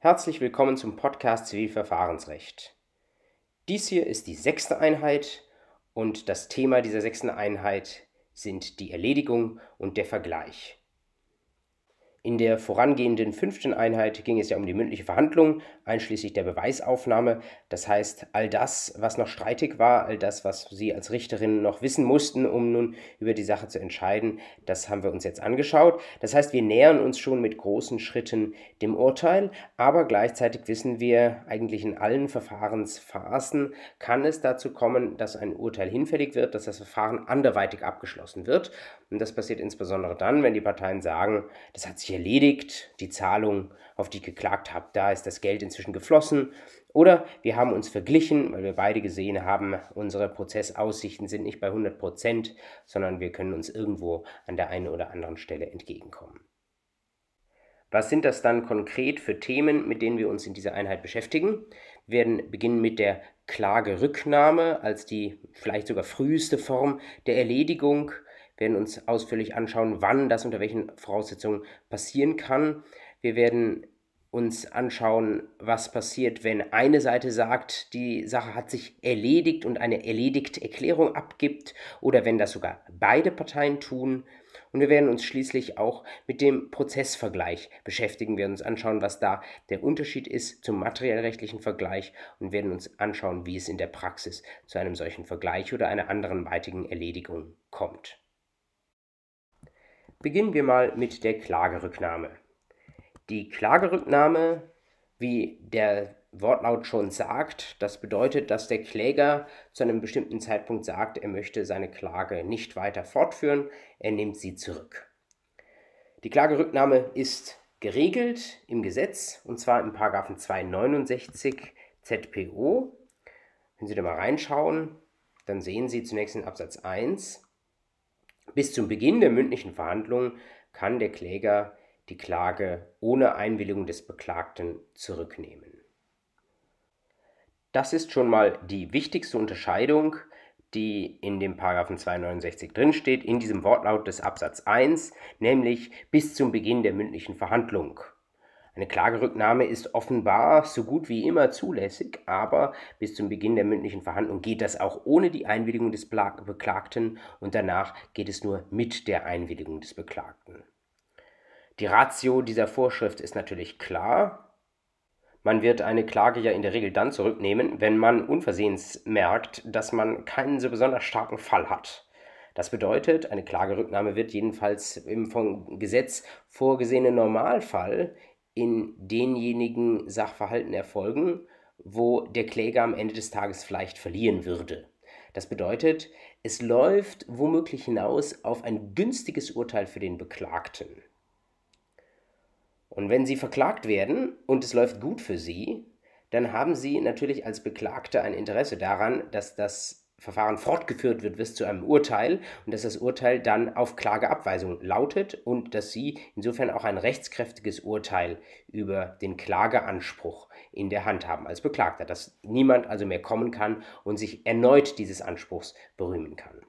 Herzlich willkommen zum Podcast Zivilverfahrensrecht. Dies hier ist die sechste Einheit und das Thema dieser sechsten Einheit sind die Erledigung und der Vergleich. In der vorangehenden fünften Einheit ging es ja um die mündliche Verhandlung, einschließlich der Beweisaufnahme. Das heißt, all das, was noch streitig war, all das, was Sie als Richterin noch wissen mussten, um nun über die Sache zu entscheiden, das haben wir uns jetzt angeschaut. Das heißt, wir nähern uns schon mit großen Schritten dem Urteil, aber gleichzeitig wissen wir eigentlich in allen Verfahrensphasen, kann es dazu kommen, dass ein Urteil hinfällig wird, dass das Verfahren anderweitig abgeschlossen wird. Und das passiert insbesondere dann, wenn die Parteien sagen, das hat sich ja erledigt, die Zahlung, auf die ich geklagt habe, da ist das Geld inzwischen geflossen. Oder wir haben uns verglichen, weil wir beide gesehen haben, unsere Prozessaussichten sind nicht bei 100 Prozent, sondern wir können uns irgendwo an der einen oder anderen Stelle entgegenkommen. Was sind das dann konkret für Themen, mit denen wir uns in dieser Einheit beschäftigen? Wir werden beginnen mit der Klagerücknahme als die vielleicht sogar früheste Form der Erledigung werden uns ausführlich anschauen, wann das unter welchen Voraussetzungen passieren kann. Wir werden uns anschauen, was passiert, wenn eine Seite sagt, die Sache hat sich erledigt und eine erledigte Erklärung abgibt oder wenn das sogar beide Parteien tun. Und wir werden uns schließlich auch mit dem Prozessvergleich beschäftigen. Wir werden uns anschauen, was da der Unterschied ist zum materiellrechtlichen Vergleich und werden uns anschauen, wie es in der Praxis zu einem solchen Vergleich oder einer anderen weitigen Erledigung kommt. Beginnen wir mal mit der Klagerücknahme. Die Klagerücknahme, wie der Wortlaut schon sagt, das bedeutet, dass der Kläger zu einem bestimmten Zeitpunkt sagt, er möchte seine Klage nicht weiter fortführen, er nimmt sie zurück. Die Klagerücknahme ist geregelt im Gesetz und zwar im 269 ZPO. Wenn Sie da mal reinschauen, dann sehen Sie zunächst in Absatz 1, bis zum Beginn der mündlichen Verhandlung kann der Kläger die Klage ohne Einwilligung des Beklagten zurücknehmen. Das ist schon mal die wichtigste Unterscheidung, die in dem Paragraphen 269 drinsteht, in diesem Wortlaut des Absatz 1, nämlich bis zum Beginn der mündlichen Verhandlung. Eine Klagerücknahme ist offenbar so gut wie immer zulässig, aber bis zum Beginn der mündlichen Verhandlung geht das auch ohne die Einwilligung des Beklagten und danach geht es nur mit der Einwilligung des Beklagten. Die Ratio dieser Vorschrift ist natürlich klar. Man wird eine Klage ja in der Regel dann zurücknehmen, wenn man unversehens merkt, dass man keinen so besonders starken Fall hat. Das bedeutet, eine Klagerücknahme wird jedenfalls im vom Gesetz vorgesehenen Normalfall in denjenigen Sachverhalten erfolgen, wo der Kläger am Ende des Tages vielleicht verlieren würde. Das bedeutet, es läuft womöglich hinaus auf ein günstiges Urteil für den Beklagten. Und wenn Sie verklagt werden und es läuft gut für Sie, dann haben Sie natürlich als Beklagte ein Interesse daran, dass das Verfahren fortgeführt wird bis zu einem Urteil und dass das Urteil dann auf Klageabweisung lautet und dass Sie insofern auch ein rechtskräftiges Urteil über den Klageanspruch in der Hand haben als Beklagter, dass niemand also mehr kommen kann und sich erneut dieses Anspruchs berühmen kann.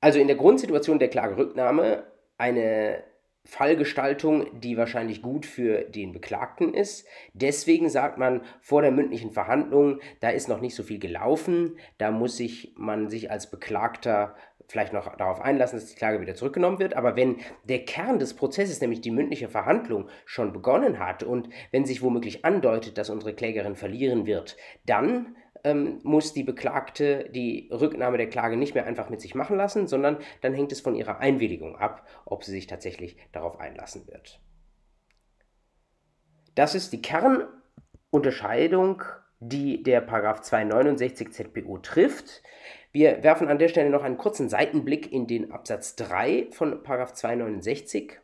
Also in der Grundsituation der Klagerücknahme eine Fallgestaltung, die wahrscheinlich gut für den Beklagten ist. Deswegen sagt man vor der mündlichen Verhandlung, da ist noch nicht so viel gelaufen, da muss sich man sich als Beklagter vielleicht noch darauf einlassen, dass die Klage wieder zurückgenommen wird. Aber wenn der Kern des Prozesses, nämlich die mündliche Verhandlung, schon begonnen hat und wenn sich womöglich andeutet, dass unsere Klägerin verlieren wird, dann ähm, muss die Beklagte die Rücknahme der Klage nicht mehr einfach mit sich machen lassen, sondern dann hängt es von ihrer Einwilligung ab, ob sie sich tatsächlich darauf einlassen wird. Das ist die Kernunterscheidung, die der Paragraph 269 ZPO trifft. Wir werfen an der Stelle noch einen kurzen Seitenblick in den Absatz 3 von Paragraph 269.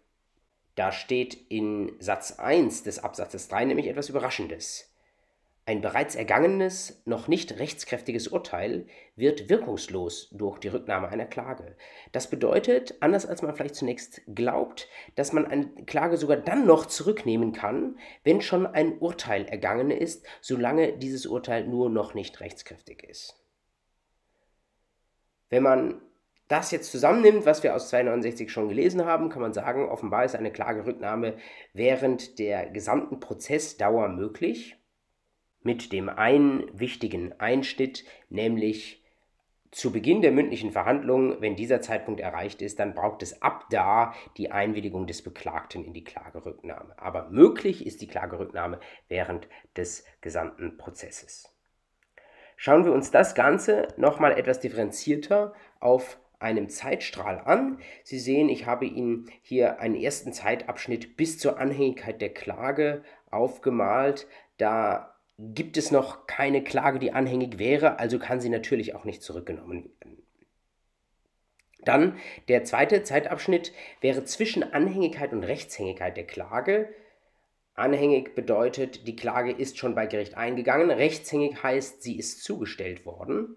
Da steht in Satz 1 des Absatzes 3 nämlich etwas Überraschendes. Ein bereits ergangenes, noch nicht rechtskräftiges Urteil wird wirkungslos durch die Rücknahme einer Klage. Das bedeutet, anders als man vielleicht zunächst glaubt, dass man eine Klage sogar dann noch zurücknehmen kann, wenn schon ein Urteil ergangen ist, solange dieses Urteil nur noch nicht rechtskräftig ist. Wenn man das jetzt zusammennimmt, was wir aus 269 schon gelesen haben, kann man sagen, offenbar ist eine Klagerücknahme während der gesamten Prozessdauer möglich mit dem einen wichtigen Einschnitt, nämlich zu Beginn der mündlichen Verhandlung, wenn dieser Zeitpunkt erreicht ist, dann braucht es ab da die Einwilligung des Beklagten in die Klagerücknahme. Aber möglich ist die Klagerücknahme während des gesamten Prozesses. Schauen wir uns das Ganze nochmal etwas differenzierter auf einem Zeitstrahl an. Sie sehen, ich habe Ihnen hier einen ersten Zeitabschnitt bis zur Anhängigkeit der Klage aufgemalt. Da gibt es noch keine Klage, die anhängig wäre, also kann sie natürlich auch nicht zurückgenommen werden. Dann der zweite Zeitabschnitt wäre zwischen Anhängigkeit und Rechtshängigkeit der Klage. Anhängig bedeutet, die Klage ist schon bei Gericht eingegangen, rechtshängig heißt, sie ist zugestellt worden.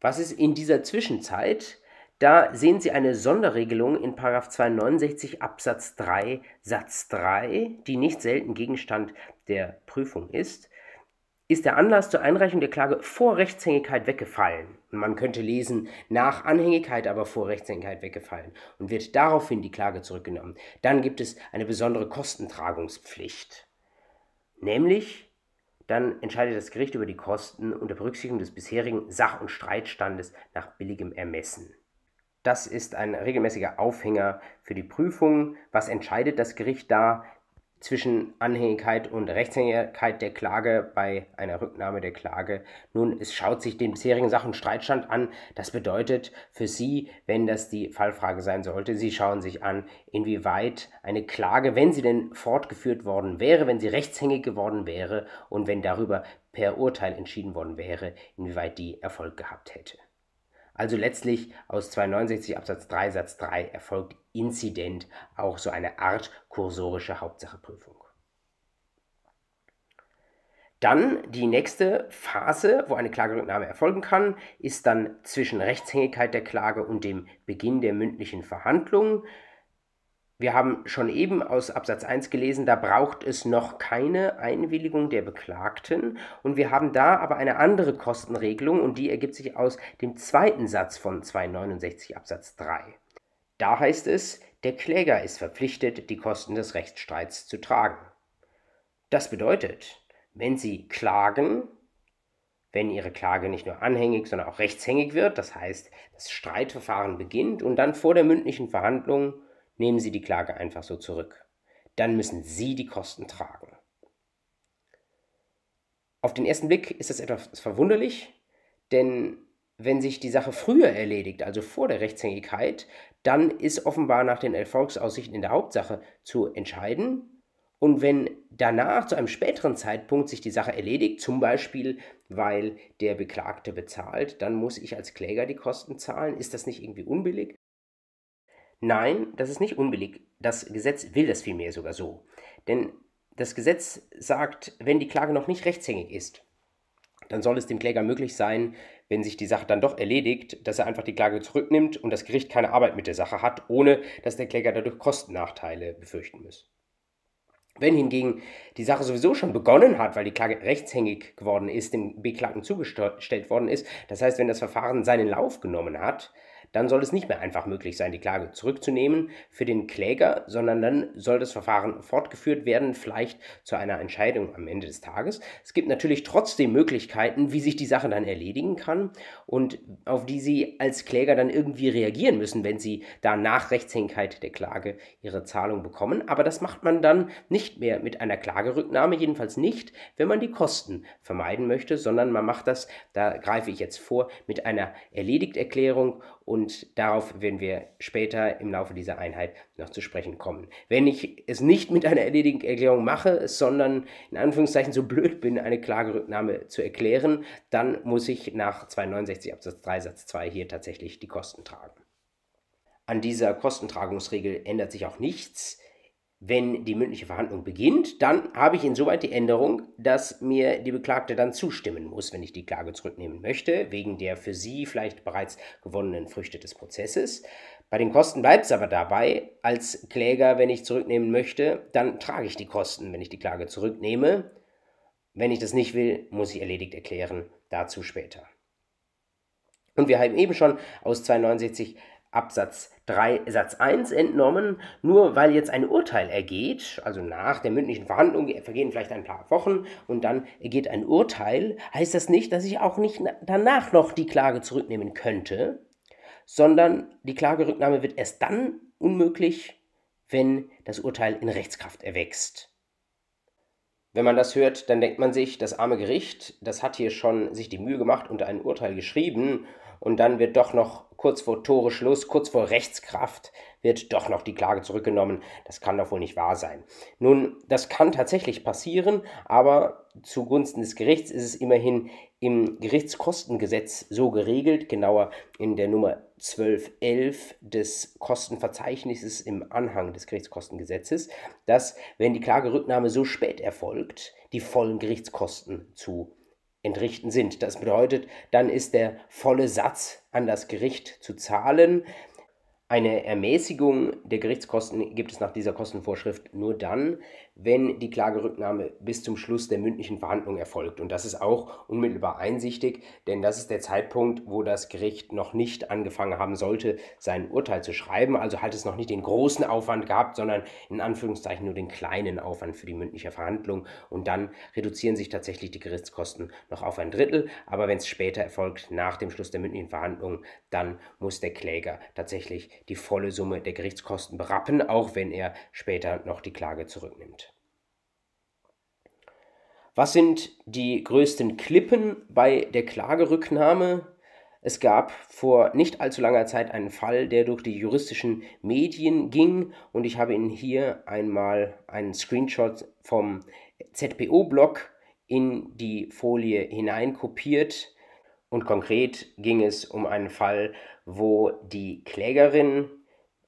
Was ist in dieser Zwischenzeit? Da sehen Sie eine Sonderregelung in 269 Absatz 3 Satz 3, die nicht selten Gegenstand der Prüfung ist. Ist der Anlass zur Einreichung der Klage vor Rechtshängigkeit weggefallen? Man könnte lesen, nach Anhängigkeit, aber vor Rechtshängigkeit weggefallen und wird daraufhin die Klage zurückgenommen. Dann gibt es eine besondere Kostentragungspflicht. Nämlich, dann entscheidet das Gericht über die Kosten unter Berücksichtigung des bisherigen Sach- und Streitstandes nach billigem Ermessen. Das ist ein regelmäßiger Aufhänger für die Prüfung. Was entscheidet das Gericht da zwischen Anhängigkeit und Rechtshängigkeit der Klage bei einer Rücknahme der Klage? Nun, es schaut sich den bisherigen Sachenstreitstand an. Das bedeutet für Sie, wenn das die Fallfrage sein sollte, Sie schauen sich an, inwieweit eine Klage, wenn sie denn fortgeführt worden wäre, wenn sie rechtshängig geworden wäre und wenn darüber per Urteil entschieden worden wäre, inwieweit die Erfolg gehabt hätte. Also letztlich aus 269 Absatz 3 Satz 3 erfolgt inzident auch so eine Art kursorische Hauptsacheprüfung. Dann die nächste Phase, wo eine Klagerücknahme erfolgen kann, ist dann zwischen Rechtshängigkeit der Klage und dem Beginn der mündlichen Verhandlungen. Wir haben schon eben aus Absatz 1 gelesen, da braucht es noch keine Einwilligung der Beklagten. Und wir haben da aber eine andere Kostenregelung und die ergibt sich aus dem zweiten Satz von 269 Absatz 3. Da heißt es, der Kläger ist verpflichtet, die Kosten des Rechtsstreits zu tragen. Das bedeutet, wenn Sie klagen, wenn Ihre Klage nicht nur anhängig, sondern auch rechtshängig wird, das heißt, das Streitverfahren beginnt und dann vor der mündlichen Verhandlung nehmen Sie die Klage einfach so zurück. Dann müssen Sie die Kosten tragen. Auf den ersten Blick ist das etwas verwunderlich, denn wenn sich die Sache früher erledigt, also vor der Rechtshängigkeit, dann ist offenbar nach den Erfolgsaussichten in der Hauptsache zu entscheiden. Und wenn danach zu einem späteren Zeitpunkt sich die Sache erledigt, zum Beispiel weil der Beklagte bezahlt, dann muss ich als Kläger die Kosten zahlen. Ist das nicht irgendwie unbillig? Nein, das ist nicht unbillig. Das Gesetz will das vielmehr sogar so. Denn das Gesetz sagt, wenn die Klage noch nicht rechtshängig ist, dann soll es dem Kläger möglich sein, wenn sich die Sache dann doch erledigt, dass er einfach die Klage zurücknimmt und das Gericht keine Arbeit mit der Sache hat, ohne dass der Kläger dadurch Kostennachteile befürchten muss. Wenn hingegen die Sache sowieso schon begonnen hat, weil die Klage rechtshängig geworden ist, dem Beklagten zugestellt worden ist, das heißt, wenn das Verfahren seinen Lauf genommen hat, dann soll es nicht mehr einfach möglich sein, die Klage zurückzunehmen für den Kläger, sondern dann soll das Verfahren fortgeführt werden, vielleicht zu einer Entscheidung am Ende des Tages. Es gibt natürlich trotzdem Möglichkeiten, wie sich die Sache dann erledigen kann und auf die Sie als Kläger dann irgendwie reagieren müssen, wenn Sie da nach Rechtshängigkeit der Klage Ihre Zahlung bekommen. Aber das macht man dann nicht mehr mit einer Klagerücknahme, jedenfalls nicht, wenn man die Kosten vermeiden möchte, sondern man macht das, da greife ich jetzt vor, mit einer Erledigterklärung und darauf werden wir später im Laufe dieser Einheit noch zu sprechen kommen. Wenn ich es nicht mit einer erledigten Erklärung mache, sondern in Anführungszeichen so blöd bin, eine Klagerücknahme zu erklären, dann muss ich nach 269 Absatz 3 Satz 2 hier tatsächlich die Kosten tragen. An dieser Kostentragungsregel ändert sich auch nichts wenn die mündliche Verhandlung beginnt, dann habe ich insoweit die Änderung, dass mir die Beklagte dann zustimmen muss, wenn ich die Klage zurücknehmen möchte, wegen der für sie vielleicht bereits gewonnenen Früchte des Prozesses. Bei den Kosten bleibt es aber dabei, als Kläger, wenn ich zurücknehmen möchte, dann trage ich die Kosten, wenn ich die Klage zurücknehme. Wenn ich das nicht will, muss ich erledigt erklären, dazu später. Und wir haben eben schon aus 269 Absatz 3 Satz 1 entnommen, nur weil jetzt ein Urteil ergeht, also nach der mündlichen Verhandlung vergehen vielleicht ein paar Wochen und dann ergeht ein Urteil, heißt das nicht, dass ich auch nicht danach noch die Klage zurücknehmen könnte, sondern die Klagerücknahme wird erst dann unmöglich, wenn das Urteil in Rechtskraft erwächst. Wenn man das hört, dann denkt man sich, das arme Gericht, das hat hier schon sich die Mühe gemacht und ein Urteil geschrieben und dann wird doch noch kurz vor Tore Schluss, kurz vor Rechtskraft, wird doch noch die Klage zurückgenommen. Das kann doch wohl nicht wahr sein. Nun, das kann tatsächlich passieren, aber zugunsten des Gerichts ist es immerhin im Gerichtskostengesetz so geregelt, genauer in der Nummer 1211 des Kostenverzeichnisses im Anhang des Gerichtskostengesetzes, dass, wenn die Klagerücknahme so spät erfolgt, die vollen Gerichtskosten zu entrichten sind. Das bedeutet, dann ist der volle Satz an das Gericht zu zahlen. Eine Ermäßigung der Gerichtskosten gibt es nach dieser Kostenvorschrift nur dann, wenn die Klagerücknahme bis zum Schluss der mündlichen Verhandlung erfolgt. Und das ist auch unmittelbar einsichtig, denn das ist der Zeitpunkt, wo das Gericht noch nicht angefangen haben sollte, sein Urteil zu schreiben. Also hat es noch nicht den großen Aufwand gehabt, sondern in Anführungszeichen nur den kleinen Aufwand für die mündliche Verhandlung. Und dann reduzieren sich tatsächlich die Gerichtskosten noch auf ein Drittel. Aber wenn es später erfolgt, nach dem Schluss der mündlichen Verhandlung, dann muss der Kläger tatsächlich die volle Summe der Gerichtskosten berappen, auch wenn er später noch die Klage zurücknimmt. Was sind die größten Klippen bei der Klagerücknahme? Es gab vor nicht allzu langer Zeit einen Fall, der durch die juristischen Medien ging und ich habe Ihnen hier einmal einen Screenshot vom ZPO-Blog in die Folie hineinkopiert. Und konkret ging es um einen Fall, wo die Klägerin,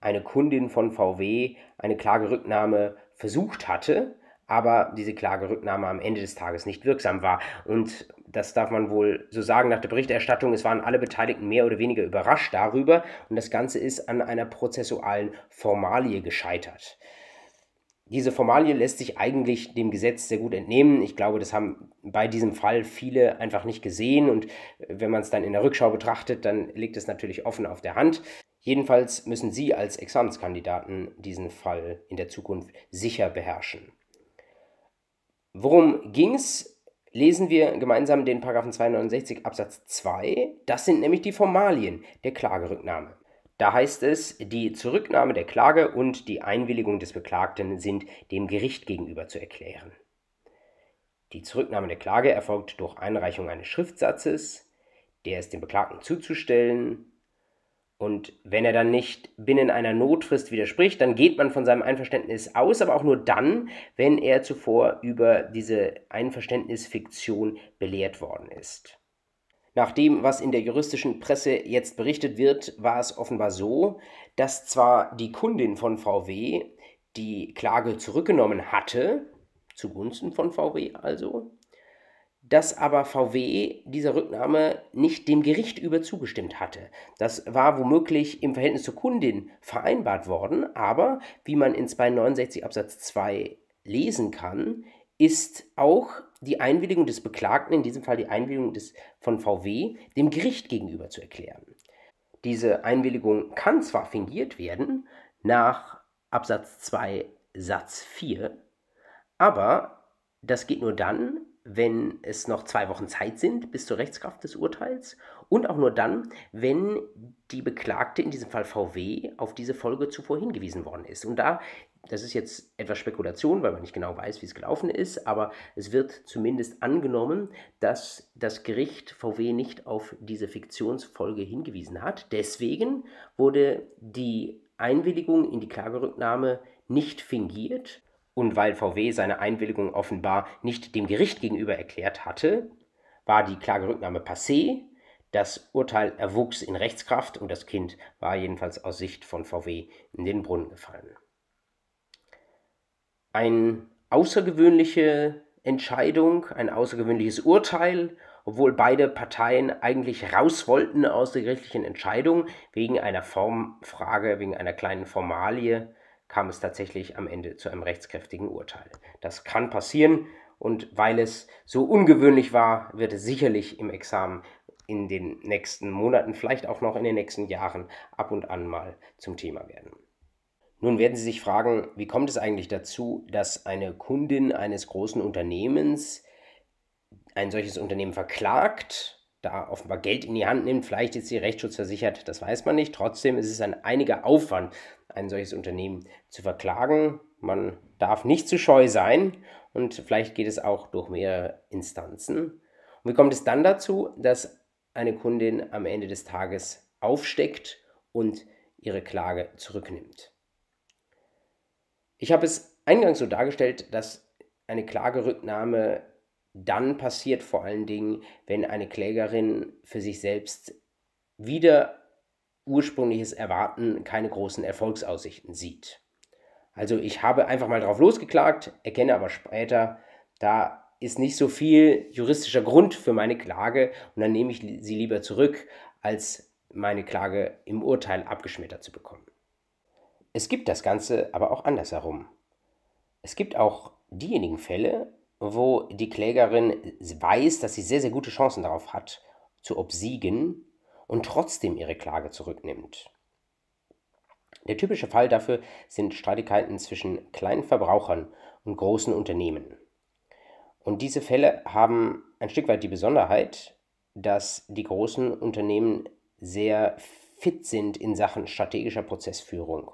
eine Kundin von VW, eine Klagerücknahme versucht hatte aber diese Klagerücknahme am Ende des Tages nicht wirksam war. Und das darf man wohl so sagen nach der Berichterstattung, es waren alle Beteiligten mehr oder weniger überrascht darüber und das Ganze ist an einer prozessualen Formalie gescheitert. Diese Formalie lässt sich eigentlich dem Gesetz sehr gut entnehmen. Ich glaube, das haben bei diesem Fall viele einfach nicht gesehen und äh, wenn man es dann in der Rückschau betrachtet, dann liegt es natürlich offen auf der Hand. Jedenfalls müssen Sie als Examenskandidaten diesen Fall in der Zukunft sicher beherrschen. Worum ging es? Lesen wir gemeinsam den Paragraphen 269 Absatz 2. Das sind nämlich die Formalien der Klagerücknahme. Da heißt es, die Zurücknahme der Klage und die Einwilligung des Beklagten sind dem Gericht gegenüber zu erklären. Die Zurücknahme der Klage erfolgt durch Einreichung eines Schriftsatzes, der ist dem Beklagten zuzustellen und wenn er dann nicht binnen einer Notfrist widerspricht, dann geht man von seinem Einverständnis aus, aber auch nur dann, wenn er zuvor über diese Einverständnisfiktion belehrt worden ist. Nach dem, was in der juristischen Presse jetzt berichtet wird, war es offenbar so, dass zwar die Kundin von VW die Klage zurückgenommen hatte, zugunsten von VW also, dass aber VW dieser Rücknahme nicht dem Gericht über zugestimmt hatte. Das war womöglich im Verhältnis zur Kundin vereinbart worden, aber wie man in 269 Absatz 2 lesen kann, ist auch die Einwilligung des Beklagten, in diesem Fall die Einwilligung des, von VW, dem Gericht gegenüber zu erklären. Diese Einwilligung kann zwar fingiert werden nach Absatz 2 Satz 4, aber das geht nur dann, wenn es noch zwei Wochen Zeit sind bis zur Rechtskraft des Urteils und auch nur dann, wenn die Beklagte, in diesem Fall VW, auf diese Folge zuvor hingewiesen worden ist. Und da, das ist jetzt etwas Spekulation, weil man nicht genau weiß, wie es gelaufen ist, aber es wird zumindest angenommen, dass das Gericht VW nicht auf diese Fiktionsfolge hingewiesen hat. Deswegen wurde die Einwilligung in die Klagerücknahme nicht fingiert, und weil VW seine Einwilligung offenbar nicht dem Gericht gegenüber erklärt hatte, war die Klagerücknahme passé. Das Urteil erwuchs in Rechtskraft und das Kind war jedenfalls aus Sicht von VW in den Brunnen gefallen. Eine außergewöhnliche Entscheidung, ein außergewöhnliches Urteil, obwohl beide Parteien eigentlich raus wollten aus der gerichtlichen Entscheidung wegen einer Formfrage, wegen einer kleinen Formalie kam es tatsächlich am Ende zu einem rechtskräftigen Urteil. Das kann passieren und weil es so ungewöhnlich war, wird es sicherlich im Examen in den nächsten Monaten, vielleicht auch noch in den nächsten Jahren ab und an mal zum Thema werden. Nun werden Sie sich fragen, wie kommt es eigentlich dazu, dass eine Kundin eines großen Unternehmens ein solches Unternehmen verklagt, da offenbar Geld in die Hand nimmt, vielleicht ist sie rechtsschutzversichert, das weiß man nicht. Trotzdem ist es ein einiger Aufwand, ein solches Unternehmen zu verklagen. Man darf nicht zu scheu sein und vielleicht geht es auch durch mehrere Instanzen. Und wie kommt es dann dazu, dass eine Kundin am Ende des Tages aufsteckt und ihre Klage zurücknimmt? Ich habe es eingangs so dargestellt, dass eine Klagerücknahme dann passiert vor allen Dingen, wenn eine Klägerin für sich selbst wieder ursprüngliches Erwarten keine großen Erfolgsaussichten sieht. Also ich habe einfach mal drauf losgeklagt, erkenne aber später, da ist nicht so viel juristischer Grund für meine Klage und dann nehme ich sie lieber zurück, als meine Klage im Urteil abgeschmettert zu bekommen. Es gibt das Ganze aber auch andersherum. Es gibt auch diejenigen Fälle, wo die Klägerin weiß, dass sie sehr, sehr gute Chancen darauf hat, zu obsiegen und trotzdem ihre Klage zurücknimmt. Der typische Fall dafür sind Streitigkeiten zwischen kleinen Verbrauchern und großen Unternehmen. Und diese Fälle haben ein Stück weit die Besonderheit, dass die großen Unternehmen sehr fit sind in Sachen strategischer Prozessführung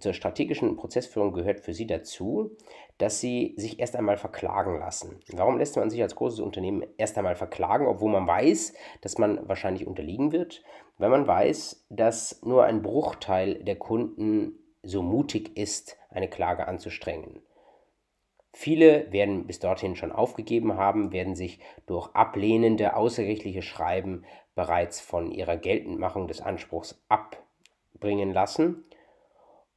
zur strategischen Prozessführung gehört für Sie dazu, dass Sie sich erst einmal verklagen lassen. Warum lässt man sich als großes Unternehmen erst einmal verklagen, obwohl man weiß, dass man wahrscheinlich unterliegen wird? Weil man weiß, dass nur ein Bruchteil der Kunden so mutig ist, eine Klage anzustrengen. Viele werden bis dorthin schon aufgegeben haben, werden sich durch ablehnende außergerichtliche Schreiben bereits von ihrer Geltendmachung des Anspruchs abbringen lassen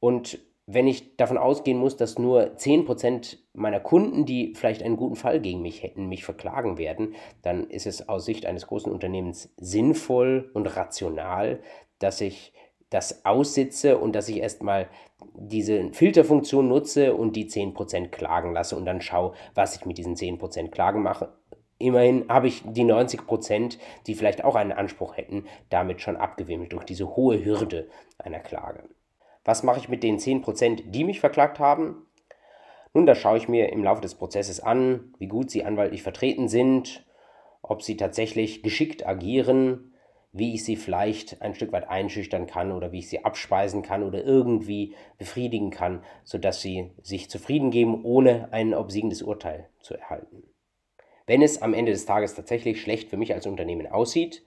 und wenn ich davon ausgehen muss, dass nur 10% meiner Kunden, die vielleicht einen guten Fall gegen mich hätten, mich verklagen werden, dann ist es aus Sicht eines großen Unternehmens sinnvoll und rational, dass ich das aussitze und dass ich erstmal diese Filterfunktion nutze und die 10% klagen lasse und dann schaue, was ich mit diesen 10% Klagen mache. Immerhin habe ich die 90%, die vielleicht auch einen Anspruch hätten, damit schon abgewimmelt durch diese hohe Hürde einer Klage. Was mache ich mit den 10%, die mich verklagt haben? Nun, da schaue ich mir im Laufe des Prozesses an, wie gut sie anwaltlich vertreten sind, ob sie tatsächlich geschickt agieren, wie ich sie vielleicht ein Stück weit einschüchtern kann oder wie ich sie abspeisen kann oder irgendwie befriedigen kann, sodass sie sich zufrieden geben, ohne ein obsiegendes Urteil zu erhalten. Wenn es am Ende des Tages tatsächlich schlecht für mich als Unternehmen aussieht,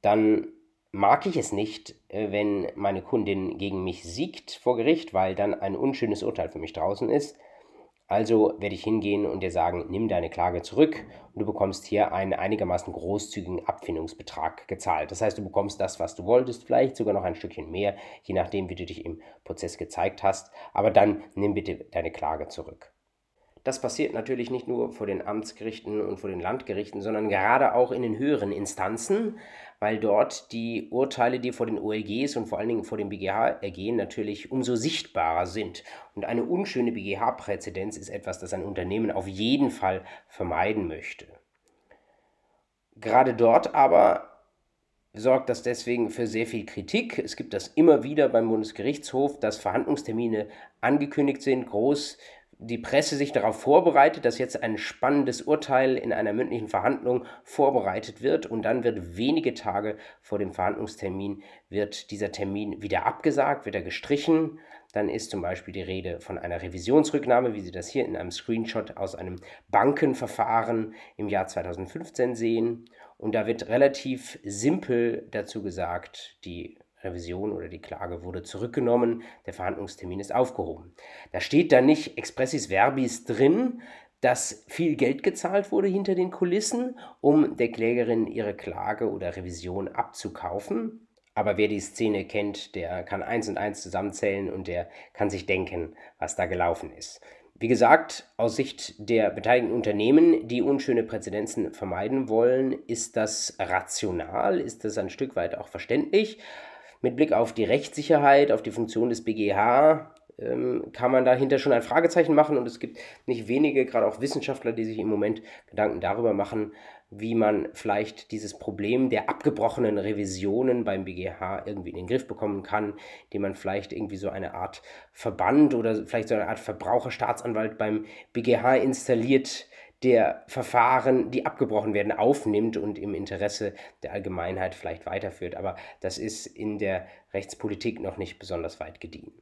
dann mag ich es nicht, äh, wenn meine Kundin gegen mich siegt vor Gericht, weil dann ein unschönes Urteil für mich draußen ist. Also werde ich hingehen und dir sagen, nimm deine Klage zurück und du bekommst hier einen einigermaßen großzügigen Abfindungsbetrag gezahlt. Das heißt, du bekommst das, was du wolltest, vielleicht sogar noch ein Stückchen mehr, je nachdem, wie du dich im Prozess gezeigt hast. Aber dann nimm bitte deine Klage zurück. Das passiert natürlich nicht nur vor den Amtsgerichten und vor den Landgerichten, sondern gerade auch in den höheren Instanzen, weil dort die Urteile, die vor den OLGs und vor allen Dingen vor dem BGH ergehen, natürlich umso sichtbarer sind. Und eine unschöne BGH-Präzedenz ist etwas, das ein Unternehmen auf jeden Fall vermeiden möchte. Gerade dort aber sorgt das deswegen für sehr viel Kritik. Es gibt das immer wieder beim Bundesgerichtshof, dass Verhandlungstermine angekündigt sind, groß die Presse sich darauf vorbereitet, dass jetzt ein spannendes Urteil in einer mündlichen Verhandlung vorbereitet wird und dann wird wenige Tage vor dem Verhandlungstermin wird dieser Termin wieder abgesagt, wird er gestrichen. Dann ist zum Beispiel die Rede von einer Revisionsrücknahme, wie Sie das hier in einem Screenshot aus einem Bankenverfahren im Jahr 2015 sehen. Und da wird relativ simpel dazu gesagt, die Revision oder die Klage wurde zurückgenommen, der Verhandlungstermin ist aufgehoben. Da steht dann nicht expressis verbis drin, dass viel Geld gezahlt wurde hinter den Kulissen, um der Klägerin ihre Klage oder Revision abzukaufen. Aber wer die Szene kennt, der kann eins und eins zusammenzählen und der kann sich denken, was da gelaufen ist. Wie gesagt, aus Sicht der beteiligten Unternehmen, die unschöne Präzedenzen vermeiden wollen, ist das rational, ist das ein Stück weit auch verständlich. Mit Blick auf die Rechtssicherheit, auf die Funktion des BGH ähm, kann man dahinter schon ein Fragezeichen machen und es gibt nicht wenige, gerade auch Wissenschaftler, die sich im Moment Gedanken darüber machen, wie man vielleicht dieses Problem der abgebrochenen Revisionen beim BGH irgendwie in den Griff bekommen kann, indem man vielleicht irgendwie so eine Art Verband oder vielleicht so eine Art Verbraucherstaatsanwalt beim BGH installiert, der Verfahren, die abgebrochen werden, aufnimmt und im Interesse der Allgemeinheit vielleicht weiterführt. Aber das ist in der Rechtspolitik noch nicht besonders weit gediehen.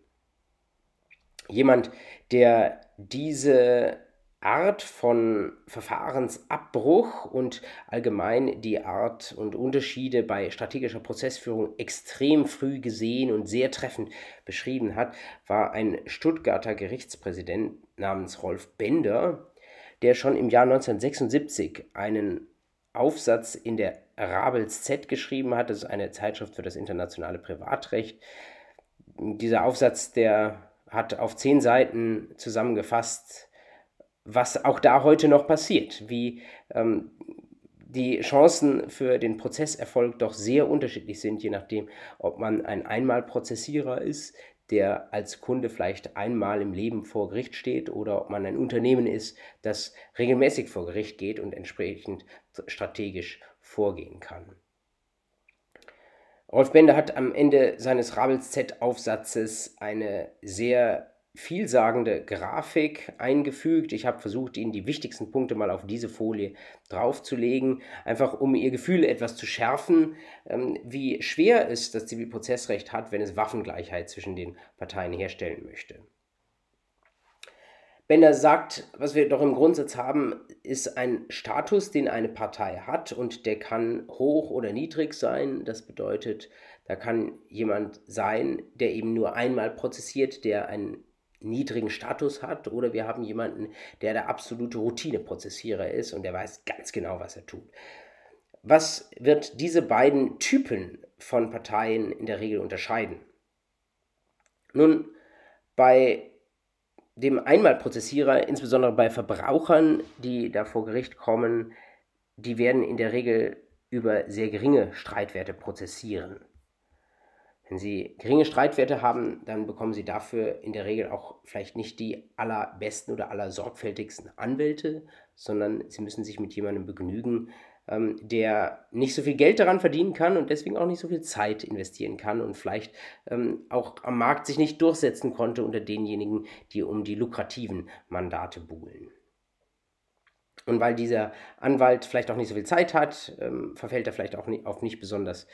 Jemand, der diese Art von Verfahrensabbruch und allgemein die Art und Unterschiede bei strategischer Prozessführung extrem früh gesehen und sehr treffend beschrieben hat, war ein Stuttgarter Gerichtspräsident namens Rolf Bender, der schon im Jahr 1976 einen Aufsatz in der Rabels Z geschrieben hat. Das ist eine Zeitschrift für das internationale Privatrecht. Dieser Aufsatz, der hat auf zehn Seiten zusammengefasst, was auch da heute noch passiert, wie ähm, die Chancen für den Prozesserfolg doch sehr unterschiedlich sind, je nachdem, ob man ein Einmalprozessierer ist, der als Kunde vielleicht einmal im Leben vor Gericht steht oder ob man ein Unternehmen ist, das regelmäßig vor Gericht geht und entsprechend strategisch vorgehen kann. Rolf Bender hat am Ende seines Rabels Z-Aufsatzes eine sehr vielsagende Grafik eingefügt. Ich habe versucht, Ihnen die wichtigsten Punkte mal auf diese Folie draufzulegen, einfach um Ihr Gefühl etwas zu schärfen, ähm, wie schwer es das Zivilprozessrecht hat, wenn es Waffengleichheit zwischen den Parteien herstellen möchte. Bender sagt, was wir doch im Grundsatz haben, ist ein Status, den eine Partei hat und der kann hoch oder niedrig sein. Das bedeutet, da kann jemand sein, der eben nur einmal prozessiert, der einen niedrigen Status hat oder wir haben jemanden, der der absolute Routineprozessierer ist und der weiß ganz genau, was er tut. Was wird diese beiden Typen von Parteien in der Regel unterscheiden? Nun, bei dem Einmalprozessierer, insbesondere bei Verbrauchern, die da vor Gericht kommen, die werden in der Regel über sehr geringe Streitwerte prozessieren. Wenn Sie geringe Streitwerte haben, dann bekommen Sie dafür in der Regel auch vielleicht nicht die allerbesten oder allersorgfältigsten Anwälte, sondern Sie müssen sich mit jemandem begnügen, ähm, der nicht so viel Geld daran verdienen kann und deswegen auch nicht so viel Zeit investieren kann und vielleicht ähm, auch am Markt sich nicht durchsetzen konnte unter denjenigen, die um die lukrativen Mandate buhlen. Und weil dieser Anwalt vielleicht auch nicht so viel Zeit hat, ähm, verfällt er vielleicht auch auf nicht besonders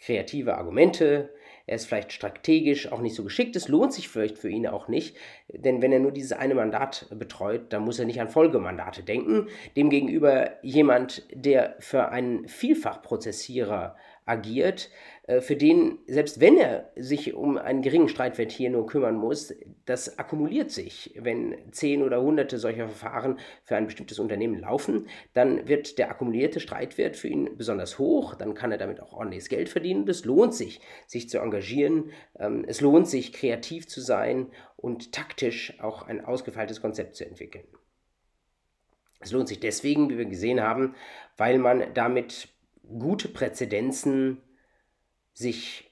kreative Argumente, er ist vielleicht strategisch auch nicht so geschickt, es lohnt sich vielleicht für ihn auch nicht, denn wenn er nur dieses eine Mandat betreut, dann muss er nicht an Folgemandate denken. Demgegenüber jemand, der für einen Vielfachprozessierer agiert, äh, für den, selbst wenn er sich um einen geringen Streitwert hier nur kümmern muss, das akkumuliert sich. Wenn zehn oder hunderte solcher Verfahren für ein bestimmtes Unternehmen laufen, dann wird der akkumulierte Streitwert für ihn besonders hoch, dann kann er damit auch ordentliches Geld verdienen. Es lohnt sich, sich zu engagieren, ähm, es lohnt sich, kreativ zu sein und taktisch auch ein ausgefeiltes Konzept zu entwickeln. Es lohnt sich deswegen, wie wir gesehen haben, weil man damit gute Präzedenzen sich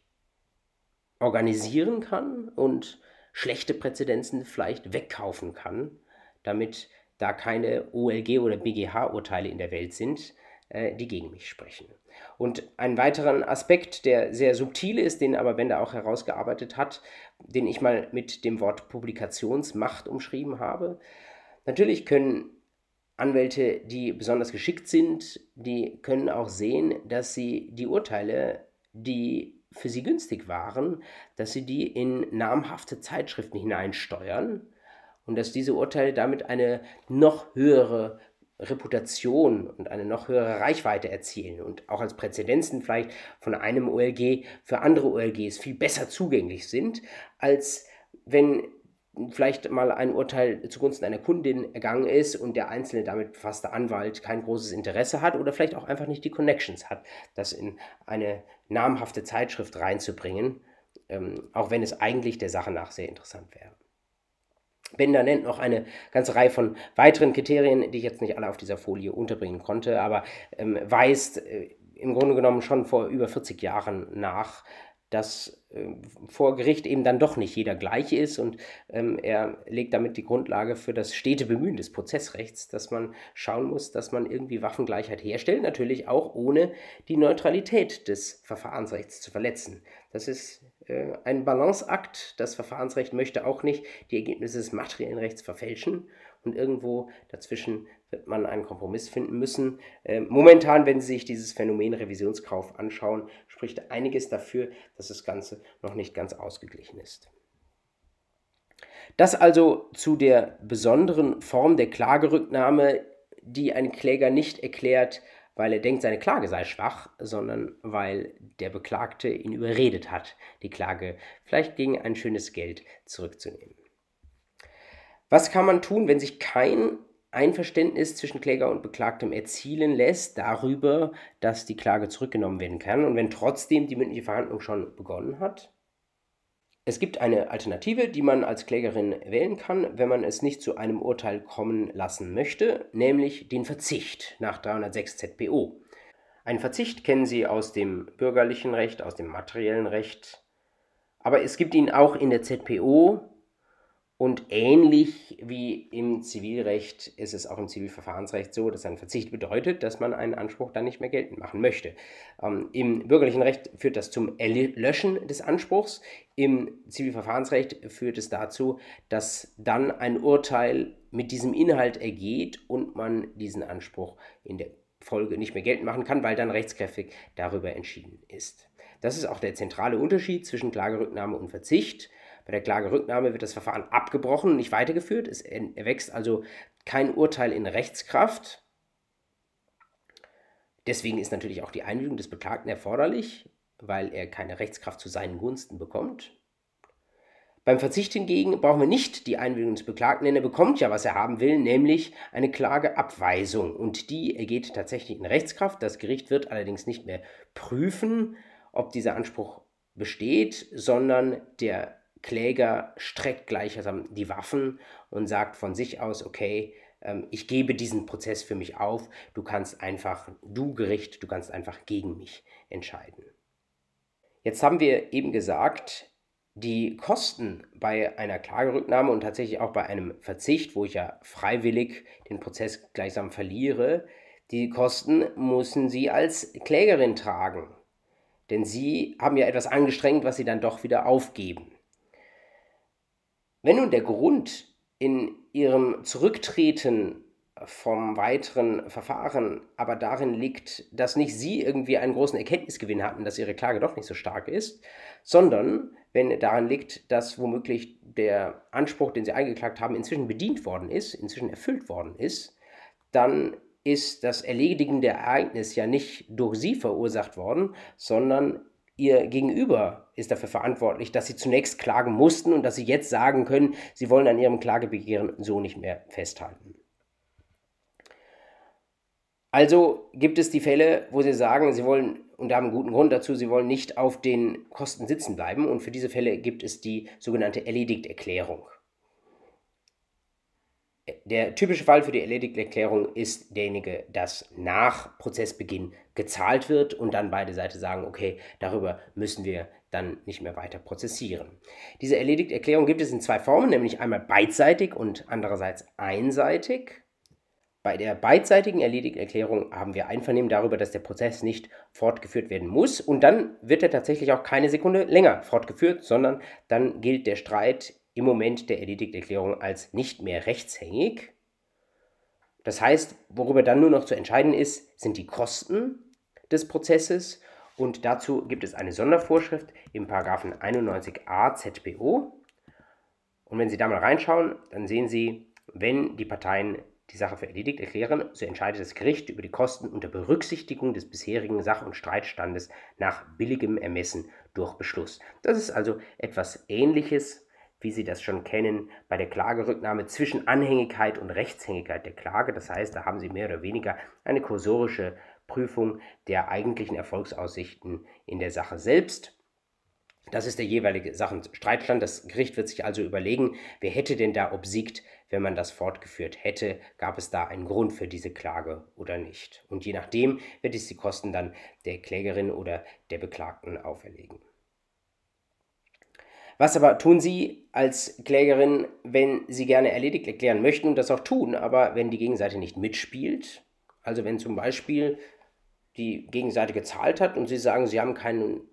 organisieren kann und schlechte Präzedenzen vielleicht wegkaufen kann, damit da keine OLG- oder BGH-Urteile in der Welt sind, äh, die gegen mich sprechen. Und einen weiteren Aspekt, der sehr subtil ist, den aber Bender auch herausgearbeitet hat, den ich mal mit dem Wort Publikationsmacht umschrieben habe. Natürlich können Anwälte, die besonders geschickt sind, die können auch sehen, dass sie die Urteile, die für sie günstig waren, dass sie die in namhafte Zeitschriften hineinsteuern und dass diese Urteile damit eine noch höhere Reputation und eine noch höhere Reichweite erzielen und auch als Präzedenzen vielleicht von einem OLG für andere OLGs viel besser zugänglich sind, als wenn vielleicht mal ein Urteil zugunsten einer Kundin ergangen ist und der einzelne damit befasste Anwalt kein großes Interesse hat oder vielleicht auch einfach nicht die Connections hat, das in eine namhafte Zeitschrift reinzubringen, ähm, auch wenn es eigentlich der Sache nach sehr interessant wäre. Bender nennt noch eine ganze Reihe von weiteren Kriterien, die ich jetzt nicht alle auf dieser Folie unterbringen konnte, aber ähm, weist äh, im Grunde genommen schon vor über 40 Jahren nach, dass äh, vor Gericht eben dann doch nicht jeder gleich ist und ähm, er legt damit die Grundlage für das stete Bemühen des Prozessrechts, dass man schauen muss, dass man irgendwie Waffengleichheit herstellt, natürlich auch ohne die Neutralität des Verfahrensrechts zu verletzen. Das ist äh, ein Balanceakt. Das Verfahrensrecht möchte auch nicht die Ergebnisse des materiellen Rechts verfälschen und irgendwo dazwischen wird man einen Kompromiss finden müssen. Ähm, momentan, wenn Sie sich dieses Phänomen Revisionskauf anschauen, spricht einiges dafür, dass das Ganze noch nicht ganz ausgeglichen ist. Das also zu der besonderen Form der Klagerücknahme, die ein Kläger nicht erklärt, weil er denkt, seine Klage sei schwach, sondern weil der Beklagte ihn überredet hat, die Klage vielleicht gegen ein schönes Geld zurückzunehmen. Was kann man tun, wenn sich kein Einverständnis zwischen Kläger und Beklagtem erzielen lässt darüber, dass die Klage zurückgenommen werden kann und wenn trotzdem die mündliche Verhandlung schon begonnen hat. Es gibt eine Alternative, die man als Klägerin wählen kann, wenn man es nicht zu einem Urteil kommen lassen möchte, nämlich den Verzicht nach 306 ZPO. Einen Verzicht kennen Sie aus dem bürgerlichen Recht, aus dem materiellen Recht, aber es gibt ihn auch in der ZPO und ähnlich wie im Zivilrecht ist es auch im Zivilverfahrensrecht so, dass ein Verzicht bedeutet, dass man einen Anspruch dann nicht mehr geltend machen möchte. Ähm, Im bürgerlichen Recht führt das zum Erlöschen des Anspruchs. Im Zivilverfahrensrecht führt es dazu, dass dann ein Urteil mit diesem Inhalt ergeht und man diesen Anspruch in der Folge nicht mehr geltend machen kann, weil dann rechtskräftig darüber entschieden ist. Das ist auch der zentrale Unterschied zwischen Klagerücknahme und Verzicht. Bei der Klagerücknahme wird das Verfahren abgebrochen und nicht weitergeführt. Es erwächst also kein Urteil in Rechtskraft. Deswegen ist natürlich auch die Einwilligung des Beklagten erforderlich, weil er keine Rechtskraft zu seinen Gunsten bekommt. Beim Verzicht hingegen brauchen wir nicht die Einwilligung des Beklagten, denn er bekommt ja, was er haben will, nämlich eine Klageabweisung. Und die ergeht tatsächlich in Rechtskraft. Das Gericht wird allerdings nicht mehr prüfen, ob dieser Anspruch besteht, sondern der Kläger streckt gleichsam die Waffen und sagt von sich aus, okay, ähm, ich gebe diesen Prozess für mich auf, du kannst einfach, du Gericht, du kannst einfach gegen mich entscheiden. Jetzt haben wir eben gesagt, die Kosten bei einer Klagerücknahme und tatsächlich auch bei einem Verzicht, wo ich ja freiwillig den Prozess gleichsam verliere, die Kosten müssen Sie als Klägerin tragen. Denn Sie haben ja etwas angestrengt, was Sie dann doch wieder aufgeben. Wenn nun der Grund in ihrem Zurücktreten vom weiteren Verfahren aber darin liegt, dass nicht sie irgendwie einen großen Erkenntnisgewinn hatten, dass ihre Klage doch nicht so stark ist, sondern wenn daran liegt, dass womöglich der Anspruch, den sie eingeklagt haben, inzwischen bedient worden ist, inzwischen erfüllt worden ist, dann ist das Erledigen der Ereignis ja nicht durch sie verursacht worden, sondern ihr Gegenüber ist dafür verantwortlich, dass sie zunächst klagen mussten und dass sie jetzt sagen können, sie wollen an ihrem Klagebegehren so nicht mehr festhalten. Also gibt es die Fälle, wo sie sagen, sie wollen, und haben einen guten Grund dazu, sie wollen nicht auf den Kosten sitzen bleiben. Und für diese Fälle gibt es die sogenannte Erledigterklärung. Der typische Fall für die Erledigterklärung ist derjenige, dass nach Prozessbeginn gezahlt wird und dann beide Seiten sagen, okay, darüber müssen wir dann nicht mehr weiter prozessieren. Diese erledigte Erklärung gibt es in zwei Formen, nämlich einmal beidseitig und andererseits einseitig. Bei der beidseitigen Erledigterklärung haben wir Einvernehmen darüber, dass der Prozess nicht fortgeführt werden muss und dann wird er tatsächlich auch keine Sekunde länger fortgeführt, sondern dann gilt der Streit im Moment der Erledigterklärung als nicht mehr rechtshängig. Das heißt, worüber dann nur noch zu entscheiden ist, sind die Kosten des Prozesses und dazu gibt es eine Sondervorschrift im Paragraphen 91a ZBO. Und wenn Sie da mal reinschauen, dann sehen Sie, wenn die Parteien die Sache für erledigt erklären, so entscheidet das Gericht über die Kosten unter Berücksichtigung des bisherigen Sach- und Streitstandes nach billigem Ermessen durch Beschluss. Das ist also etwas Ähnliches, wie Sie das schon kennen, bei der Klagerücknahme zwischen Anhängigkeit und Rechtshängigkeit der Klage. Das heißt, da haben Sie mehr oder weniger eine kursorische Prüfung der eigentlichen Erfolgsaussichten in der Sache selbst. Das ist der jeweilige Sachenstreitstand. Das Gericht wird sich also überlegen, wer hätte denn da obsiegt, wenn man das fortgeführt hätte, gab es da einen Grund für diese Klage oder nicht. Und je nachdem wird es die Kosten dann der Klägerin oder der Beklagten auferlegen. Was aber tun Sie als Klägerin, wenn Sie gerne erledigt erklären möchten und das auch tun, aber wenn die Gegenseite nicht mitspielt? Also wenn zum Beispiel die Gegenseite gezahlt hat und sie sagen, sie haben keinen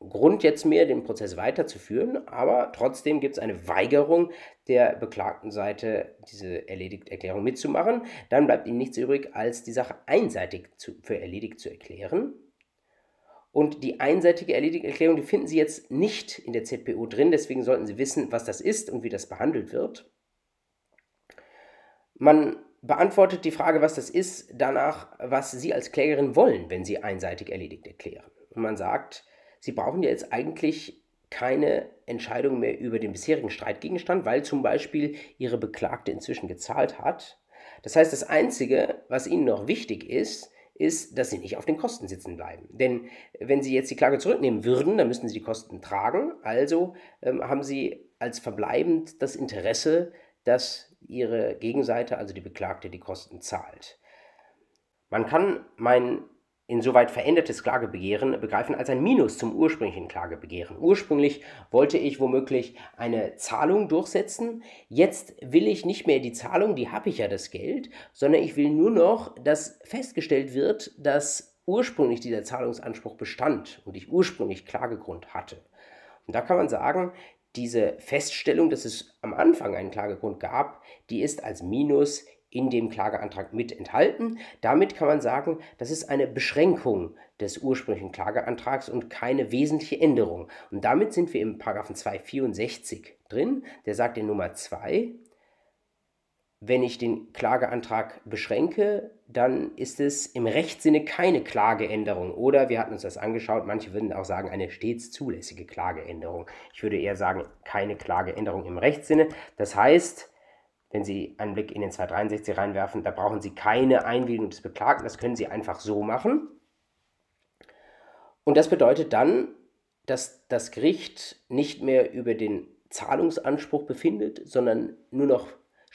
Grund jetzt mehr, den Prozess weiterzuführen, aber trotzdem gibt es eine Weigerung der beklagten Seite, diese erledigt Erklärung mitzumachen, dann bleibt ihnen nichts übrig, als die Sache einseitig zu, für erledigt zu erklären. Und die einseitige Erledigterklärung, die finden Sie jetzt nicht in der ZPO drin, deswegen sollten Sie wissen, was das ist und wie das behandelt wird. Man beantwortet die Frage, was das ist, danach, was Sie als Klägerin wollen, wenn Sie einseitig erledigt erklären. Und man sagt, Sie brauchen ja jetzt eigentlich keine Entscheidung mehr über den bisherigen Streitgegenstand, weil zum Beispiel Ihre Beklagte inzwischen gezahlt hat. Das heißt, das Einzige, was Ihnen noch wichtig ist, ist, dass Sie nicht auf den Kosten sitzen bleiben. Denn wenn Sie jetzt die Klage zurücknehmen würden, dann müssten Sie die Kosten tragen. Also ähm, haben Sie als verbleibend das Interesse, dass ihre Gegenseite, also die Beklagte, die Kosten zahlt. Man kann mein insoweit verändertes Klagebegehren begreifen als ein Minus zum ursprünglichen Klagebegehren. Ursprünglich wollte ich womöglich eine Zahlung durchsetzen. Jetzt will ich nicht mehr die Zahlung, die habe ich ja das Geld, sondern ich will nur noch, dass festgestellt wird, dass ursprünglich dieser Zahlungsanspruch bestand und ich ursprünglich Klagegrund hatte. Und da kann man sagen, diese Feststellung, dass es am Anfang einen Klagegrund gab, die ist als Minus in dem Klageantrag mit enthalten. Damit kann man sagen, das ist eine Beschränkung des ursprünglichen Klageantrags und keine wesentliche Änderung. Und damit sind wir im Paragraphen 264 drin. Der sagt in Nummer 2, wenn ich den Klageantrag beschränke, dann ist es im Rechtssinne keine Klageänderung. Oder wir hatten uns das angeschaut, manche würden auch sagen, eine stets zulässige Klageänderung. Ich würde eher sagen, keine Klageänderung im Rechtssinne. Das heißt, wenn Sie einen Blick in den 263 reinwerfen, da brauchen Sie keine Einwilligung des Beklagten. Das können Sie einfach so machen. Und das bedeutet dann, dass das Gericht nicht mehr über den Zahlungsanspruch befindet, sondern nur noch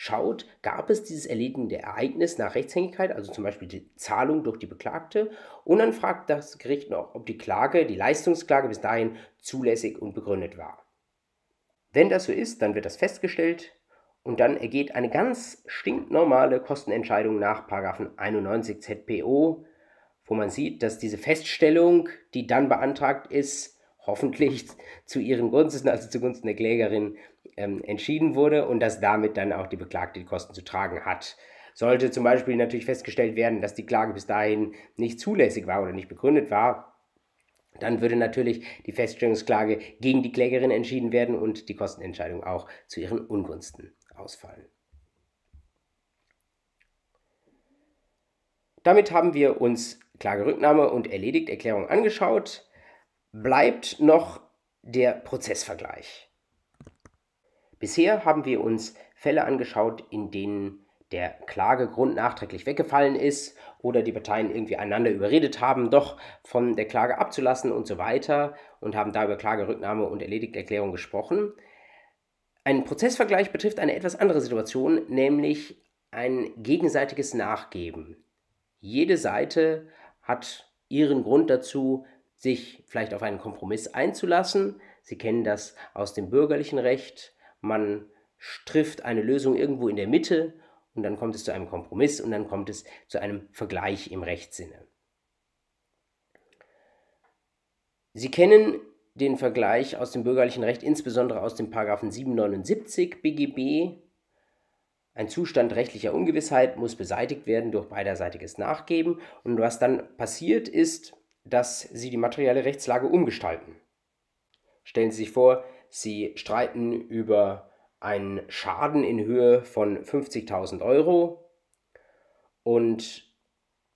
schaut, gab es dieses erledigende Ereignis nach Rechtshängigkeit, also zum Beispiel die Zahlung durch die Beklagte, und dann fragt das Gericht noch, ob die Klage, die Leistungsklage bis dahin zulässig und begründet war. Wenn das so ist, dann wird das festgestellt und dann ergeht eine ganz stinknormale Kostenentscheidung nach 91 ZPO, wo man sieht, dass diese Feststellung, die dann beantragt ist, hoffentlich zu ihren Gunsten, also zugunsten der Klägerin, ähm, entschieden wurde und dass damit dann auch die Beklagte die Kosten zu tragen hat. Sollte zum Beispiel natürlich festgestellt werden, dass die Klage bis dahin nicht zulässig war oder nicht begründet war, dann würde natürlich die Feststellungsklage gegen die Klägerin entschieden werden und die Kostenentscheidung auch zu ihren Ungunsten ausfallen. Damit haben wir uns Klagerücknahme und erledigt Erklärung angeschaut. Bleibt noch der Prozessvergleich. Bisher haben wir uns Fälle angeschaut, in denen der Klagegrund nachträglich weggefallen ist oder die Parteien irgendwie einander überredet haben, doch von der Klage abzulassen und so weiter und haben da über Klagerücknahme und Erledigterklärung gesprochen. Ein Prozessvergleich betrifft eine etwas andere Situation, nämlich ein gegenseitiges Nachgeben. Jede Seite hat ihren Grund dazu, sich vielleicht auf einen Kompromiss einzulassen. Sie kennen das aus dem bürgerlichen Recht man trifft eine Lösung irgendwo in der Mitte und dann kommt es zu einem Kompromiss und dann kommt es zu einem Vergleich im Rechtssinne. Sie kennen den Vergleich aus dem bürgerlichen Recht, insbesondere aus dem Paragraphen 779 BGB. Ein Zustand rechtlicher Ungewissheit muss beseitigt werden durch beiderseitiges Nachgeben. Und was dann passiert ist, dass Sie die materielle Rechtslage umgestalten. Stellen Sie sich vor, Sie streiten über einen Schaden in Höhe von 50.000 Euro. Und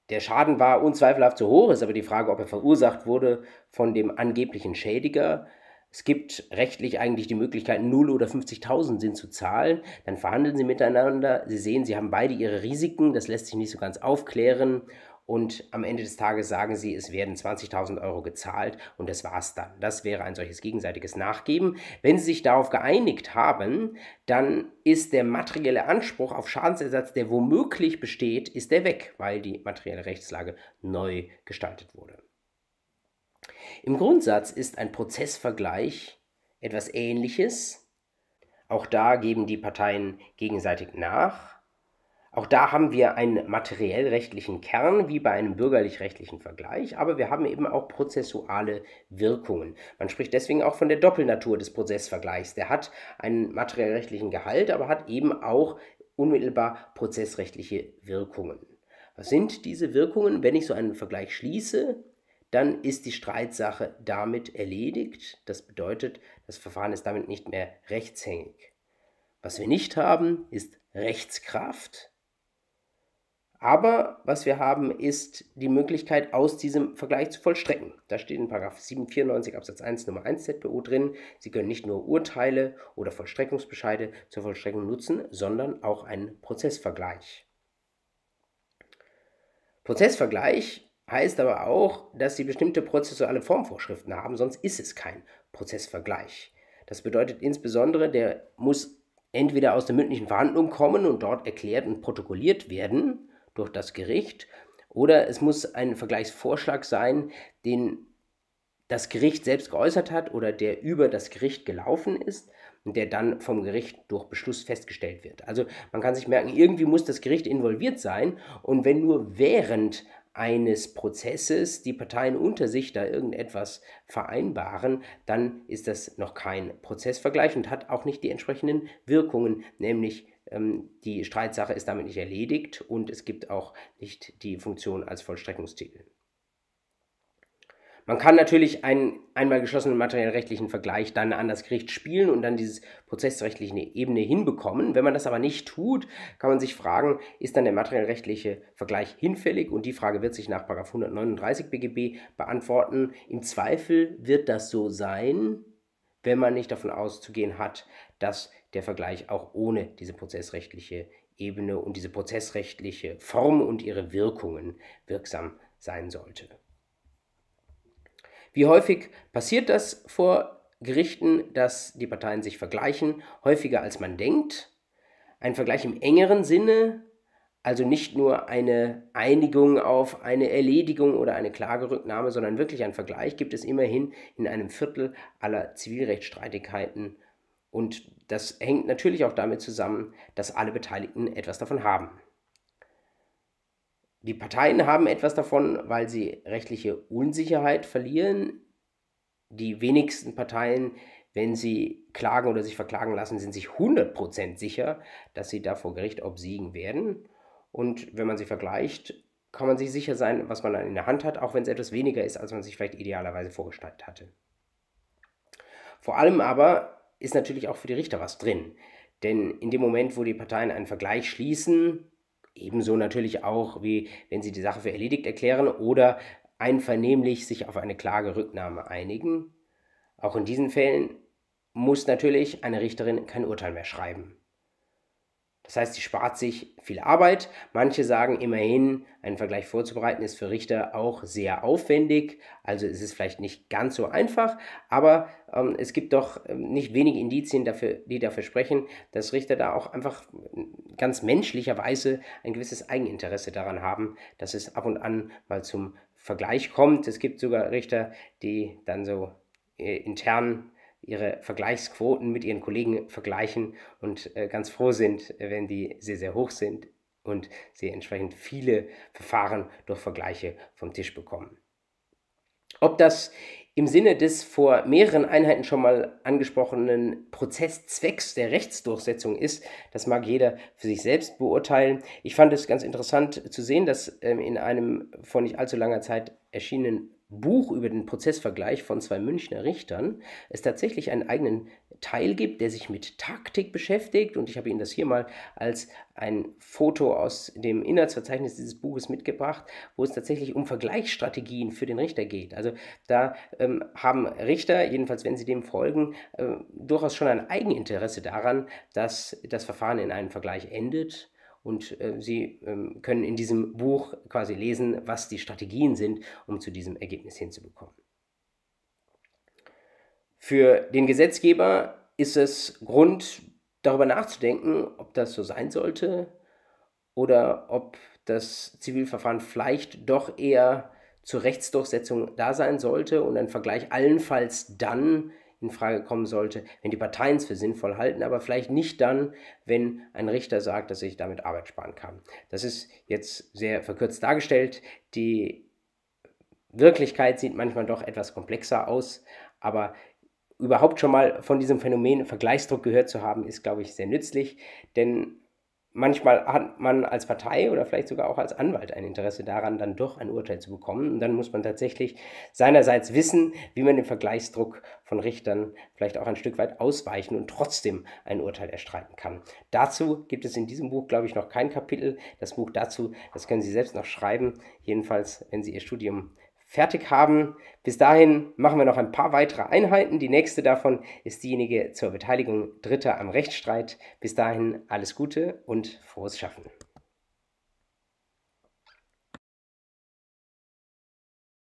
der Schaden war unzweifelhaft zu hoch, ist aber die Frage, ob er verursacht wurde von dem angeblichen Schädiger. Es gibt rechtlich eigentlich die Möglichkeit, 0 oder 50.000 sind zu zahlen. Dann verhandeln sie miteinander. Sie sehen, sie haben beide ihre Risiken. Das lässt sich nicht so ganz aufklären und am Ende des Tages sagen sie, es werden 20.000 Euro gezahlt und das war's dann. Das wäre ein solches gegenseitiges Nachgeben. Wenn sie sich darauf geeinigt haben, dann ist der materielle Anspruch auf Schadensersatz, der womöglich besteht, ist der weg, weil die materielle Rechtslage neu gestaltet wurde. Im Grundsatz ist ein Prozessvergleich etwas Ähnliches. Auch da geben die Parteien gegenseitig nach. Auch da haben wir einen materiell-rechtlichen Kern wie bei einem bürgerlich-rechtlichen Vergleich, aber wir haben eben auch prozessuale Wirkungen. Man spricht deswegen auch von der Doppelnatur des Prozessvergleichs. Der hat einen materiell-rechtlichen Gehalt, aber hat eben auch unmittelbar prozessrechtliche Wirkungen. Was sind diese Wirkungen? Wenn ich so einen Vergleich schließe, dann ist die Streitsache damit erledigt. Das bedeutet, das Verfahren ist damit nicht mehr rechtshängig. Was wir nicht haben, ist Rechtskraft. Aber was wir haben, ist die Möglichkeit, aus diesem Vergleich zu vollstrecken. Da steht in 794 Absatz 1 Nummer 1 ZBO drin, Sie können nicht nur Urteile oder Vollstreckungsbescheide zur Vollstreckung nutzen, sondern auch einen Prozessvergleich. Prozessvergleich heißt aber auch, dass Sie bestimmte prozessuale Formvorschriften haben, sonst ist es kein Prozessvergleich. Das bedeutet insbesondere, der muss entweder aus der mündlichen Verhandlung kommen und dort erklärt und protokolliert werden, durch das Gericht oder es muss ein Vergleichsvorschlag sein, den das Gericht selbst geäußert hat oder der über das Gericht gelaufen ist und der dann vom Gericht durch Beschluss festgestellt wird. Also man kann sich merken, irgendwie muss das Gericht involviert sein und wenn nur während eines Prozesses die Parteien unter sich da irgendetwas vereinbaren, dann ist das noch kein Prozessvergleich und hat auch nicht die entsprechenden Wirkungen, nämlich ähm, die Streitsache ist damit nicht erledigt und es gibt auch nicht die Funktion als Vollstreckungstitel. Man kann natürlich einen einmal geschlossenen materiellrechtlichen Vergleich dann an das Gericht spielen und dann dieses prozessrechtliche Ebene hinbekommen. Wenn man das aber nicht tut, kann man sich fragen, ist dann der materiellrechtliche Vergleich hinfällig? Und die Frage wird sich nach 139 BGB beantworten. Im Zweifel wird das so sein, wenn man nicht davon auszugehen hat, dass der Vergleich auch ohne diese prozessrechtliche Ebene und diese prozessrechtliche Form und ihre Wirkungen wirksam sein sollte. Wie häufig passiert das vor Gerichten, dass die Parteien sich vergleichen, häufiger als man denkt? Ein Vergleich im engeren Sinne, also nicht nur eine Einigung auf eine Erledigung oder eine Klagerücknahme, sondern wirklich ein Vergleich gibt es immerhin in einem Viertel aller Zivilrechtsstreitigkeiten und das hängt natürlich auch damit zusammen, dass alle Beteiligten etwas davon haben. Die Parteien haben etwas davon, weil sie rechtliche Unsicherheit verlieren. Die wenigsten Parteien, wenn sie klagen oder sich verklagen lassen, sind sich 100% sicher, dass sie da vor Gericht obsiegen werden. Und wenn man sie vergleicht, kann man sich sicher sein, was man dann in der Hand hat, auch wenn es etwas weniger ist, als man sich vielleicht idealerweise vorgestellt hatte. Vor allem aber ist natürlich auch für die Richter was drin. Denn in dem Moment, wo die Parteien einen Vergleich schließen, ebenso natürlich auch wie wenn sie die Sache für erledigt erklären oder einvernehmlich sich auf eine Klagerücknahme einigen, auch in diesen Fällen muss natürlich eine Richterin kein Urteil mehr schreiben. Das heißt, sie spart sich viel Arbeit. Manche sagen immerhin, einen Vergleich vorzubereiten ist für Richter auch sehr aufwendig. Also ist es vielleicht nicht ganz so einfach, aber ähm, es gibt doch ähm, nicht wenig Indizien, dafür, die dafür sprechen, dass Richter da auch einfach ganz menschlicherweise ein gewisses Eigeninteresse daran haben, dass es ab und an mal zum Vergleich kommt. Es gibt sogar Richter, die dann so äh, intern ihre Vergleichsquoten mit ihren Kollegen vergleichen und äh, ganz froh sind, wenn die sehr, sehr hoch sind und sie entsprechend viele Verfahren durch Vergleiche vom Tisch bekommen. Ob das im Sinne des vor mehreren Einheiten schon mal angesprochenen Prozesszwecks der Rechtsdurchsetzung ist, das mag jeder für sich selbst beurteilen. Ich fand es ganz interessant zu sehen, dass ähm, in einem vor nicht allzu langer Zeit erschienenen Buch über den Prozessvergleich von zwei Münchner Richtern es tatsächlich einen eigenen Teil gibt, der sich mit Taktik beschäftigt. Und ich habe Ihnen das hier mal als ein Foto aus dem Inhaltsverzeichnis dieses Buches mitgebracht, wo es tatsächlich um Vergleichsstrategien für den Richter geht. Also da ähm, haben Richter, jedenfalls wenn sie dem folgen, äh, durchaus schon ein Eigeninteresse daran, dass das Verfahren in einem Vergleich endet und äh, Sie ähm, können in diesem Buch quasi lesen, was die Strategien sind, um zu diesem Ergebnis hinzubekommen. Für den Gesetzgeber ist es Grund, darüber nachzudenken, ob das so sein sollte oder ob das Zivilverfahren vielleicht doch eher zur Rechtsdurchsetzung da sein sollte und ein Vergleich allenfalls dann in Frage kommen sollte, wenn die Parteien es für sinnvoll halten, aber vielleicht nicht dann, wenn ein Richter sagt, dass ich damit Arbeit sparen kann. Das ist jetzt sehr verkürzt dargestellt. Die Wirklichkeit sieht manchmal doch etwas komplexer aus, aber überhaupt schon mal von diesem Phänomen Vergleichsdruck gehört zu haben, ist, glaube ich, sehr nützlich, denn manchmal hat man als Partei oder vielleicht sogar auch als Anwalt ein Interesse daran, dann doch ein Urteil zu bekommen. Und dann muss man tatsächlich seinerseits wissen, wie man dem Vergleichsdruck von Richtern vielleicht auch ein Stück weit ausweichen und trotzdem ein Urteil erstreiten kann. Dazu gibt es in diesem Buch, glaube ich, noch kein Kapitel. Das Buch dazu, das können Sie selbst noch schreiben, jedenfalls, wenn Sie Ihr Studium fertig haben. Bis dahin machen wir noch ein paar weitere Einheiten. Die nächste davon ist diejenige zur Beteiligung Dritter am Rechtsstreit. Bis dahin alles Gute und frohes Schaffen.